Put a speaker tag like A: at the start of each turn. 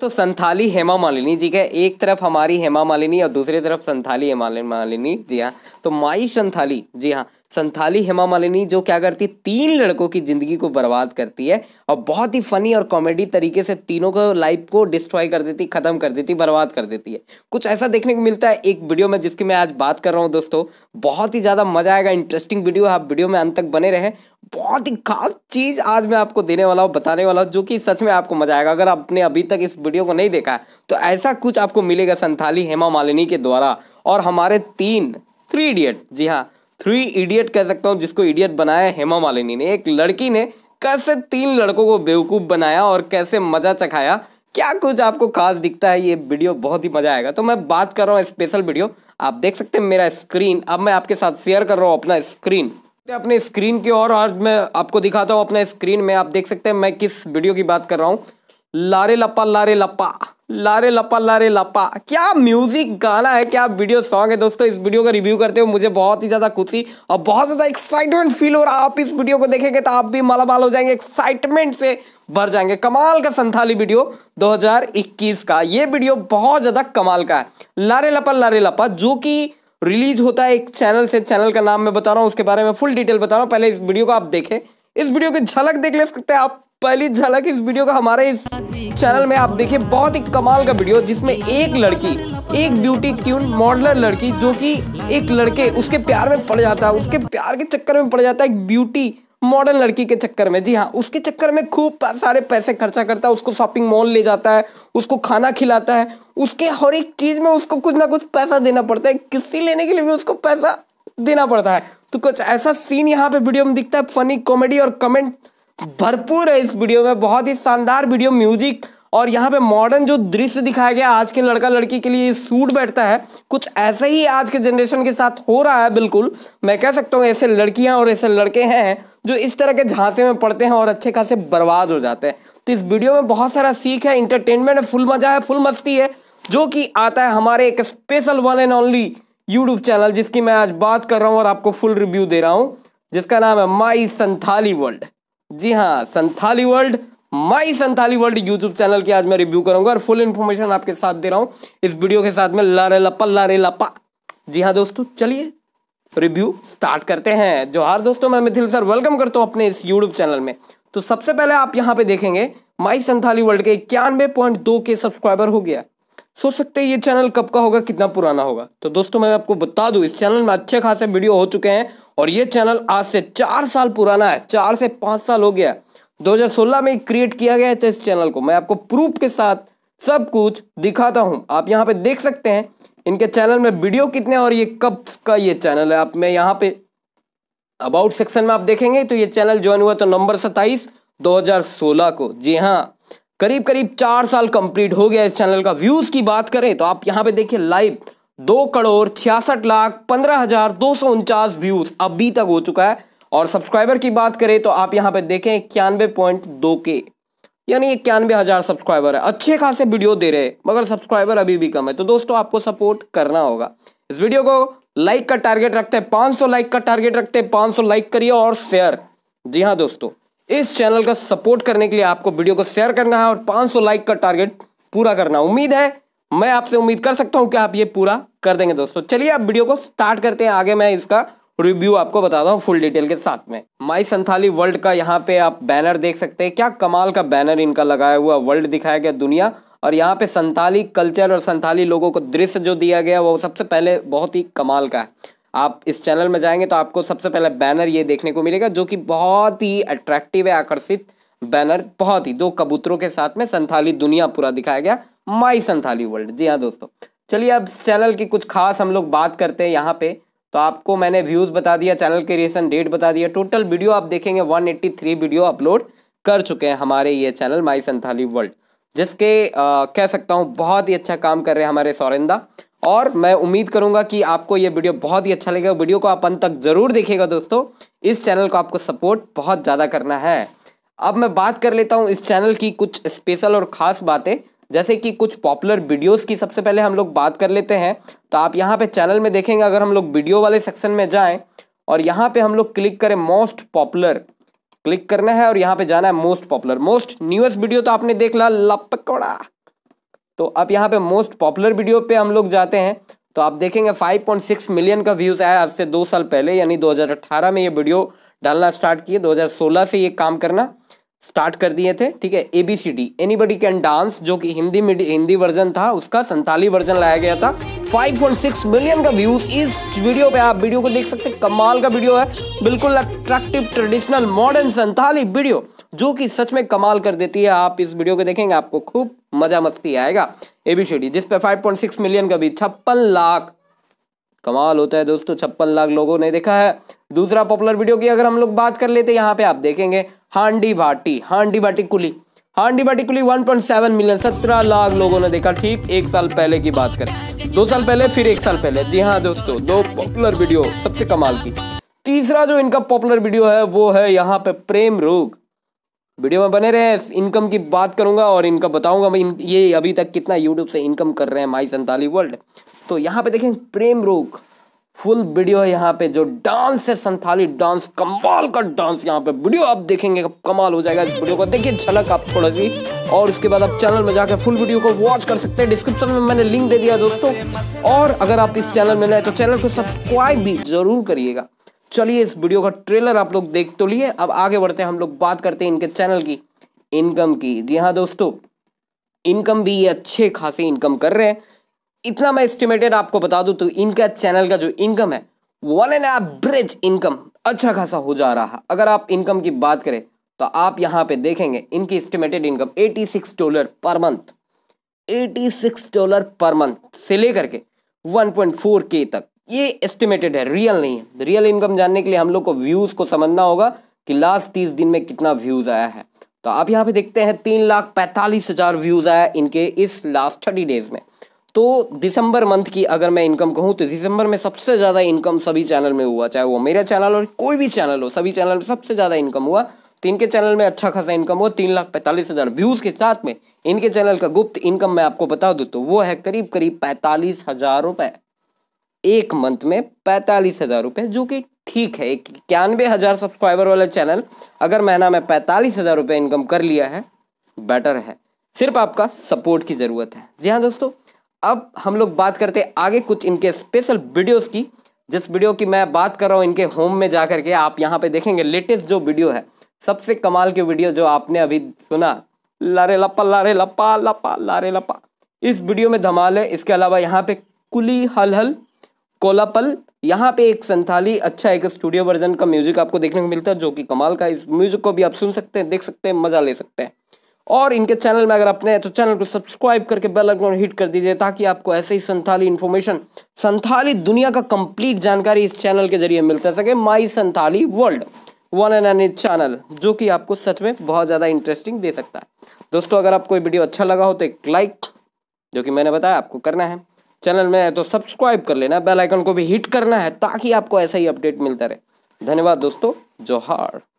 A: तो संथाली हेमा मालिनी जी का एक तरफ हमारी हेमा मालिनी और दूसरी तरफ संथाली हेमा मालिनी जी हाँ तो माई संथाली जी हाँ संथाली हेमा मालिनी जो क्या करती है तीन लड़कों की ज़िंदगी को बर्बाद करती है और बहुत ही फनी और कॉमेडी तरीके से तीनों को लाइफ को डिस्ट्रॉय कर देती ख़त्म कर देती बर्बाद कर देती है कुछ ऐसा देखने को मिलता है एक वीडियो में जिसकी मैं आज बात कर रहा हूँ दोस्तों बहुत ही ज़्यादा मज़ा आएगा इंटरेस्टिंग वीडियो आप वीडियो में अंत तक बने रहे बहुत ही खास चीज़ आज मैं आपको देने वाला हूँ बताने वाला हूँ जो कि सच में आपको मज़ा आएगा अगर आपने अभी तक इस वीडियो को नहीं देखा है तो ऐसा कुछ आपको मिलेगा संथाली हेमा मालिनी के द्वारा और हमारे तीन थ्री इडियट जी हाँ थ्री इडियट कह सकता हूँ जिसको इडियट बनाया हेमा मालिनी ने एक लड़की ने कैसे तीन लड़कों को बेवकूफ़ बनाया और कैसे मज़ा चखाया क्या कुछ आपको खास दिखता है ये वीडियो बहुत ही मज़ा आएगा तो मैं बात कर रहा हूँ स्पेशल वीडियो आप देख सकते हैं मेरा स्क्रीन अब मैं आपके साथ शेयर कर रहा हूँ अपना स्क्रीन अपने स्क्रीन की और, और मैं आपको दिखाता हूँ अपने स्क्रीन में आप देख सकते हैं मैं किस वीडियो की बात कर रहा हूँ लारे लपा लारे लपा लारे लपा लारे लपा क्या म्यूजिक गाना है क्या वीडियो सॉन्ग है दोस्तों इस वीडियो का रिव्यू करते हुए मुझे बहुत ही ज्यादा खुशी और बहुत ज्यादा एक्साइटमेंट फील हो रहा है आप इस वीडियो को देखेंगे तो आप भी मालामाल हो जाएंगे एक्साइटमेंट से भर जाएंगे कमाल का संथाली वीडियो 2021 का ये वीडियो बहुत ज्यादा कमाल का है लारे लपा लारे लपा जो कि रिलीज होता है एक चैनल से चैनल का नाम मैं बता रहा हूँ उसके बारे में फुल डिटेल बता रहा हूँ पहले इस वीडियो को आप देखें इस वीडियो की झलक देख ले सकते हैं आप पहली झलक इस वीडियो का हमारे इस चैनल में आप देखिए बहुत ही कमाल का वीडियो जिसमें एक लड़की एक ब्यूटी क्यून मॉडलर लड़की जो कि एक लड़के उसके प्यार में पड़ जाता है उसके प्यार के चक्कर में पड़ जाता है एक ब्यूटी मॉडर्न लड़की के चक्कर में जी हाँ उसके चक्कर में खूब सारे पैसे खर्चा करता है उसको शॉपिंग मॉल ले जाता है उसको खाना खिलाता है उसके हर एक चीज़ में उसको कुछ ना कुछ पैसा देना पड़ता है किसी लेने के लिए भी उसको पैसा देना पड़ता है तो कुछ ऐसा सीन यहाँ पे वीडियो में दिखता है फनी कॉमेडी और कमेंट भरपूर है इस वीडियो में बहुत ही शानदार वीडियो म्यूजिक और यहाँ पे मॉडर्न जो दृश्य दिखाया गया आज के लड़का लड़की के लिए सूट बैठता है कुछ ऐसे ही आज के जनरेशन के साथ हो रहा है बिल्कुल मैं कह सकता हूँ ऐसे लड़कियाँ और ऐसे लड़के हैं जो इस तरह के झांसे में पड़ते हैं और अच्छे खासे बर्बाद हो जाते हैं तो इस वीडियो में बहुत सारा सीख है इंटरटेनमेंट है फुल मजा है फुल मस्ती है जो कि आता है हमारे एक special one and only YouTube channel जिसकी मैं आज बात कर रहा हूँ और आपको फुल रिव्यू दे रहा हूँ जिसका नाम है माई संथाली वर्ल्ड जी हाँ Santhali world my Santhali world YouTube channel की आज मैं रिव्यू करूंगा और फुल इन्फॉर्मेशन आपके साथ दे रहा हूँ इस वीडियो के साथ में लारे लपा लारे लपा जी हाँ दोस्तों चलिए रिव्यू स्टार्ट करते हैं जोहार दोस्तों मैं मिथिल सर वेलकम करता हूँ अपने इस यूट्यूब चैनल में तो सबसे पहले आप यहाँ पे देखेंगे माई संथाली वर्ल्ड के इक्यानवे पॉइंट दो के सब्सक्राइबर हो गया सोच सकते हैं ये चैनल कब का होगा कितना पुराना होगा तो दोस्तों मैं आपको बता दूं इस चैनल में अच्छे खासे वीडियो हो चुके हैं और ये चैनल आज से चार साल पुराना है चार से पाँच साल हो गया 2016 में क्रिएट किया गया था इस चैनल को मैं आपको प्रूफ के साथ सब कुछ दिखाता हूँ आप यहाँ पे देख सकते हैं इनके चैनल में वीडियो कितने और ये कब का ये चैनल है आप मैं यहाँ पे अबाउट सेक्शन में आप देखेंगे तो ये चैनल ज्वाइन हुआ था नंबर सत्ताईस 2016 को जी हाँ करीब करीब चार साल कंप्लीट हो गया इस चैनल का व्यूज की बात करें तो आप यहां पे देखिए लाइव दो करोड़ छियासठ लाख पंद्रह हजार दो सौ उनचास व्यूज अभी तक हो चुका है और सब्सक्राइबर की बात करें तो आप यहां पे देखें इक्यानवे पॉइंट दो के यानी इक्यानवे हजार सब्सक्राइबर है अच्छे खासे वीडियो दे रहे हैं मगर सब्सक्राइबर अभी भी कम है तो दोस्तों आपको सपोर्ट करना होगा इस वीडियो को लाइक का टारगेट रखते हैं पांच लाइक का टारगेट रखते हैं पांच लाइक करिए और शेयर जी हाँ दोस्तों इस चैनल का सपोर्ट करने के लिए आपको वीडियो को शेयर करना है और 500 लाइक का टारगेट पूरा करना उम्मीद है मैं आपसे उम्मीद कर सकता हूं कि आप ये पूरा कर देंगे दोस्तों चलिए आप वीडियो को स्टार्ट करते हैं आगे मैं इसका रिव्यू आपको बताता हूँ फुल डिटेल के साथ में माई संथाली वर्ल्ड का यहाँ पे आप बैनर देख सकते हैं क्या कमाल का बैनर इनका लगाया हुआ वर्ल्ड दिखाया गया दुनिया और यहाँ पे संथाली कल्चर और संथाली लोगों को दृश्य जो दिया गया वो सबसे पहले बहुत ही कमाल का है आप इस चैनल में जाएंगे तो आपको सबसे पहले बैनर ये देखने को मिलेगा जो कि बहुत ही अट्रैक्टिव है आकर्षित बैनर बहुत ही दो कबूतरों के साथ में संथाली दुनिया पूरा दिखाया गया माई संथाली वर्ल्ड जी हाँ दोस्तों चलिए अब चैनल की कुछ खास हम लोग बात करते हैं यहाँ पे तो आपको मैंने व्यूज़ बता दिया चैनल क्रिएशन डेट बता दिया टोटल वीडियो आप देखेंगे वन वीडियो अपलोड कर चुके हैं हमारे ये चैनल माई संथाली वर्ल्ड जिसके आ, कह सकता हूँ बहुत ही अच्छा काम कर रहे हैं हमारे सौरिंदा और मैं उम्मीद करूंगा कि आपको ये वीडियो बहुत ही अच्छा लगेगा वीडियो को आप अंत तक ज़रूर देखेगा दोस्तों इस चैनल को आपको सपोर्ट बहुत ज़्यादा करना है अब मैं बात कर लेता हूँ इस चैनल की कुछ स्पेशल और ख़ास बातें जैसे कि कुछ पॉपुलर वीडियोस की सबसे पहले हम लोग बात कर लेते हैं तो आप यहाँ पे चैनल में देखेंगे अगर हम लोग वीडियो वाले सेक्शन में जाएं और यहाँ पे हम लोग क्लिक करें मोस्ट पॉपुलर क्लिक करना है और यहाँ पे जाना है most popular most newest video तो आपने देख ला लपकोड़ा तो अब यहाँ पे मोस्ट पॉपुलर वीडियो पे हम लोग जाते हैं तो आप देखेंगे 5.6 मिलियन का व्यूज़ आया आज से दो साल पहले यानी 2018 में ये वीडियो डालना स्टार्ट किए 2016 से ये काम करना स्टार्ट कर दिए थे ठीक है A B C D anybody can dance जो कि हिंदी हिंदी वर्जन था उसका संताली वर्जन लाया गया था 5.6 मिलियन का व्यूज इस वीडियो पे आप वीडियो को देख सकते हैं कमाल का वीडियो है बिल्कुल attractive traditional modern Santali video जो कि सच में कमाल कर देती है आप इस वीडियो को देखेंगे आपको खूब मजा मस्ती आएगा एबीसीडी जिस पे 5.6 मिलियन का भी छप्पन लाख कमाल होता है दोस्तों छप्पन लाख लोगों ने देखा है दूसरा पॉपुलर वीडियो की अगर हम लोग बात कर लेते यहाँ पे आप देखेंगे हांडी भाटी हांडी भाटी कुली हांडी भाटी कुली सेवन मिलियन सत्रह लाख लोगों ने देखा ठीक एक साल पहले की बात करें दो साल पहले फिर एक साल पहले जी हाँ दोस्तों दो पॉपुलर वीडियो सबसे कमाल की तीसरा जो इनका पॉपुलर वीडियो है वो है यहाँ पे प्रेम रोग वीडियो में बने रहे इनकम की बात करूंगा और इनका बताऊंगा मैं ये अभी तक कितना यूट्यूब से इनकम कर रहे हैं माई संताली वर्ल्ड तो यहाँ पे देखें प्रेम रोग फुल वीडियो है यहाँ पे जो डांस है संथाली डांस कमाल का डांस यहाँ पे वीडियो आप देखेंगे कमाल हो जाएगा इस वीडियो को देखिए झलक आप थोड़ा सी और उसके बाद आप चैनल में जाकर फुल वीडियो को वॉच कर सकते हैं डिस्क्रिप्शन में मैंने लिंक दे दिया दोस्तों और अगर आप इस चैनल में नए तो चैनल को सब्सक्राइब भी जरूर करिएगा चलिए इस वीडियो का ट्रेलर आप लोग देख तो लिए अब आगे बढ़ते हैं हम लोग बात करते हैं इनके चैनल की इनकम की जी हाँ दोस्तों इनकम भी ये अच्छे खासे इनकम कर रहे हैं इतना मैं एस्टिमेटेड आपको बता दूं तो इनका चैनल का जो इनकम है वन एंड एवरेज इनकम अच्छा खासा हो जा रहा है अगर आप इनकम की बात करें तो आप यहाँ पे देखेंगे इनकी estimated income 86 dollar per month 86 dollar per month से लेकर के 1.4 के तक ये एस्टिमेटेड है रियल नहीं है रियल इनकम जानने के लिए हम लोग को व्यूज़ को समझना होगा कि लास्ट तीस दिन में कितना व्यूज़ आया है तो आप यहाँ पे देखते हैं तीन लाख पैंतालीस हज़ार व्यूज़ आया इनके इस लास्ट थर्टी डेज़ में तो दिसंबर मंथ की अगर मैं इनकम कहूँ तो दिसंबर में सबसे ज़्यादा इनकम सभी चैनल में हुआ चाहे वो मेरा चैनल और कोई भी चैनल हो सभी चैनल में सबसे ज़्यादा इनकम हुआ तो इनके चैनल में अच्छा खासा इनकम हुआ तीन लाख पैंतालीस हज़ार व्यूज़ के साथ में इनके चैनल का गुप्त इनकम मैं आपको बता दूँ तो वो है करीब करीब पैंतालीस हज़ार रुपये एक मंथ में पैंतालीस हज़ार रुपये जो कि ठीक है एक इक्यानवे हज़ार सब्सक्राइबर वाला चैनल अगर महीना में पैंतालीस हज़ार रुपये इनकम कर लिया है बेटर है सिर्फ आपका सपोर्ट की ज़रूरत है जी हाँ दोस्तों अब हम लोग बात करते हैं आगे कुछ इनके स्पेशल वीडियोस की जिस वीडियो की मैं बात कर रहा हूँ इनके होम में जा करके आप यहाँ पे देखेंगे लेटेस्ट जो वीडियो है सबसे कमाल की वीडियो जो आपने अभी सुना लारे लपा लारे लपा लपा लारे लपा इस वीडियो में धमाल है इसके अलावा यहाँ पे कुली हल हल कोलापल यहाँ पे एक संथाली अच्छा एक स्टूडियो वर्जन का म्यूजिक आपको देखने को मिलता है जो कि कमाल का इस म्यूजिक को भी आप सुन सकते हैं देख सकते हैं मजा ले सकते हैं और इनके चैनल में अगर आपने तो चैनल को सब्सक्राइब करके बेल आइकन हिट कर दीजिए ताकि आपको ऐसे ही संथाली इन्फॉर्मेशन संथाली दुनिया का कंप्लीट जानकारी इस चैनल के जरिए मिलता सके my Santhali world one and any channel जो कि आपको सच में बहुत ज़्यादा इंटरेस्टिंग दे सकता है दोस्तों अगर आपको वीडियो अच्छा लगा हो तो एक लाइक जो कि मैंने बताया आपको करना है चैनल में है तो सब्सक्राइब कर लेना बेल आइकन को भी हिट करना है ताकि आपको ऐसा ही अपडेट मिलता रहे धन्यवाद दोस्तों जोहार